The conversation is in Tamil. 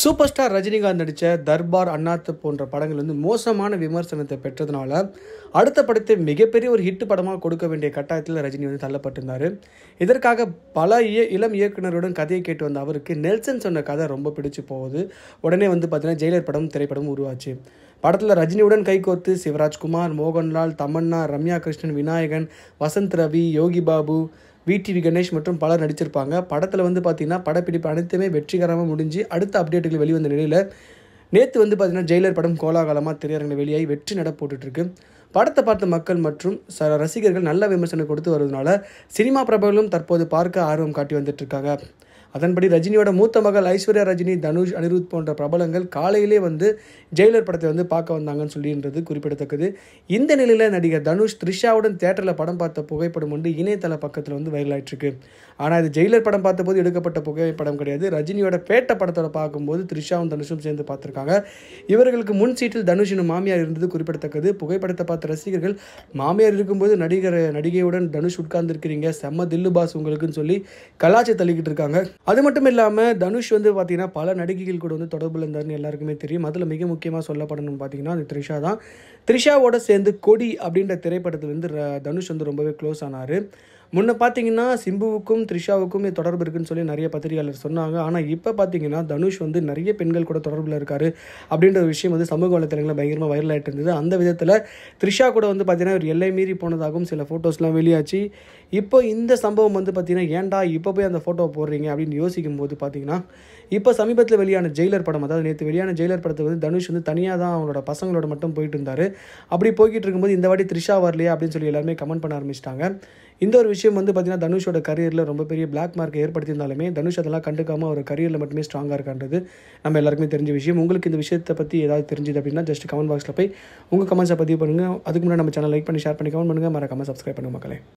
சூப்பர் ஸ்டார் ரஜினிகாந்த் நடித்த தர்பார் அண்ணாத்து போன்ற படங்கள் வந்து மோசமான விமர்சனத்தை பெற்றதுனால அடுத்த படத்தை மிகப்பெரிய ஒரு ஹிட் படமாக கொடுக்க வேண்டிய கட்டாயத்தில் ரஜினி வந்து தள்ளப்பட்டிருந்தார் இதற்காக பல இய இளம் இயக்குனருடன் கதையை கேட்டு வந்த அவருக்கு நெல்சன் சொன்ன கதை ரொம்ப பிடிச்சு போகுது உடனே வந்து பார்த்தீங்கன்னா ஜெயிலர் படம் திரைப்படம் உருவாச்சு படத்தில் ரஜினியுடன் கைகோர்த்து சிவராஜ்குமார் மோகன்லால் தமன்னா ரம்யா கிருஷ்ணன் விநாயகன் வசந்த் ரவி யோகி பாபு வி கணேஷ் மற்றும் பலர் நடிச்சிருப்பாங்க படத்தில் வந்து பார்த்திங்கன்னா படப்பிடிப்பு அனைத்துமே வெற்றிகரமாக முடிஞ்சு அடுத்த அப்டேட்டுகள் வெளிவந்த நிலையில் நேற்று வந்து பார்த்தீங்கன்னா ஜெயிலர் படம் கோலாகலமாக திரையரங்கில் வெளியாகி வெற்றி நட போட்டுட்ருக்கு படத்தை பார்த்த மக்கள் மற்றும் ச ரசிகர்கள் நல்ல விமர்சனம் கொடுத்து வருவதனால சினிமா பிரபலங்களும் தற்போது பார்க்க ஆர்வம் காட்டி வந்துட்டுருக்காங்க அதன்படி ரஜினியோட மூத்த மகள் ஐஸ்வர்யா ரஜினி தனுஷ் அனிருத் போன்ற பிரபலங்கள் காலையிலே வந்து ஜெயிலர் படத்தை வந்து பார்க்க வந்தாங்கன்னு சொல்லின்றது குறிப்பிடத்தக்கது இந்த நிலையில் நடிகர் தனுஷ் த்ரிஷாவுடன் தேட்டரில் படம் பார்த்த புகைப்படம் ஒன்று இணையதள பக்கத்தில் வந்து வைரலாயிட்ருக்கு ஆனால் இது ஜெயிலர் படம் பார்த்தபோது எடுக்கப்பட்ட புகைப்படம் கிடையாது ரஜினியோட பேட்ட படத்தோட பார்க்கும்போது த்ரிஷாவும் தனுஷும் சேர்ந்து பார்த்துருக்காங்க இவர்களுக்கு முன் சீட்டில் தனுஷின் மாமியார் இருந்தது குறிப்பிடத்தக்கது புகைப்படத்தை பார்த்த ரசிகர்கள் மாமியார் இருக்கும்போது நடிகர் நடிகையுடன் தனுஷ் உட்கார்ந்துருக்கிறீங்க செம்ம தில்லு பாஸ் உங்களுக்குன்னு சொல்லி கலாச்சை தள்ளிக்கிட்டு இருக்காங்க அது மட்டும் இல்லாமல் தனுஷ் வந்து பார்த்திங்கன்னா பல நடிகைகள் கூட வந்து தொடர்பில் இருந்தார்னு எல்லாருக்குமே தெரியும் அதில் மிக முக்கியமாக சொல்லப்படணும்னு பார்த்தீங்கன்னா அது த்ரிஷா தான் த்ரிஷாவோட சேர்ந்து கொடி அப்படின்ற திரைப்படத்தில் வந்து தனுஷ் வந்து ரொம்பவே க்ளோஸ் ஆனார் முன்னே பார்த்தீங்கன்னா சிம்புவுக்கும் த்ரிஷாவுக்கும் தொடர்பு இருக்குன்னு சொல்லி நிறைய பத்திரிகையாளர் சொன்னாங்க ஆனால் இப்போ பார்த்தீங்கன்னா தனுஷ் வந்து நிறைய பெண்கள் கூட தொடர்பில் இருக்கார் அப்படின்ற ஒரு விஷயம் வந்து சமூக வலைத்தளங்களில் பயங்கரமாக வைரல் ஆகிட்டு இருந்தது அந்த விதத்தில் த்ரிஷா கூட வந்து பார்த்தீங்கன்னா ஒரு எல்லை மீறி போனதாகவும் சில ஃபோட்டோஸ்லாம் வெளியாச்சு இப்போ இந்த சம்பவம் வந்து பார்த்தீங்கன்னா ஏன்டா இப்போ போய் அந்த ஃபோட்டோ போடுறீங்க அப்படின்னு யோசிக்கும் போது பார்த்தீங்கன்னா இப்போ சமீபத்தில் வெளியான ஜெயிலர் படம் அதாவது நேற்று வெளியான ஜெயிலர் படத்தை வந்து தனுஷ் வந்து தனியாக தான் அவங்களோட பசங்களோட மட்டும் போயிட்டு இருந்தார் அப்படி போய்கிட்டு இருக்கும்போது இந்த வாட்டி த்ரிஷா வரலையா அப்படின்னு சொல்லி எல்லாருமே கமெண்ட் பண்ண ஆரம்பிச்சிட்டாங்க இந்த ஒரு விஷயம் வந்து பார்த்தீங்கன்னா தனுஷோட கரியரில் ரொம்ப பெரிய பிளாக் மார்க்கை ஏற்படுத்தியிருந்தாலுமே தனுஷ் அதெல்லாம் கண்டுக்காமல் அவர் கரியரில் மட்டுமே ஸ்ட்ராங்காக இருக்கான்றது நம்ம எல்லாருக்குமே தெரிஞ்ச விஷயம் உங்களுக்கு இந்த விஷயத்தை பற்றி ஏதாவது தெரிஞ்சுது அப்படின்னா ஜஸ்ட் கமெண்ட் பாக்ஸில் போய் உங்கள் கமெண்ட்ஸை பதிவு பண்ணுங்கள் அதுக்கு முன்னாடி நம்ம சேனல் லைக் பண்ணி ஷேர் பண்ணி கமெண்ட் பண்ணுங்கள் மறக்காமல் சப்ஸ்கிரைப் பண்ணுங்கள் மக்களே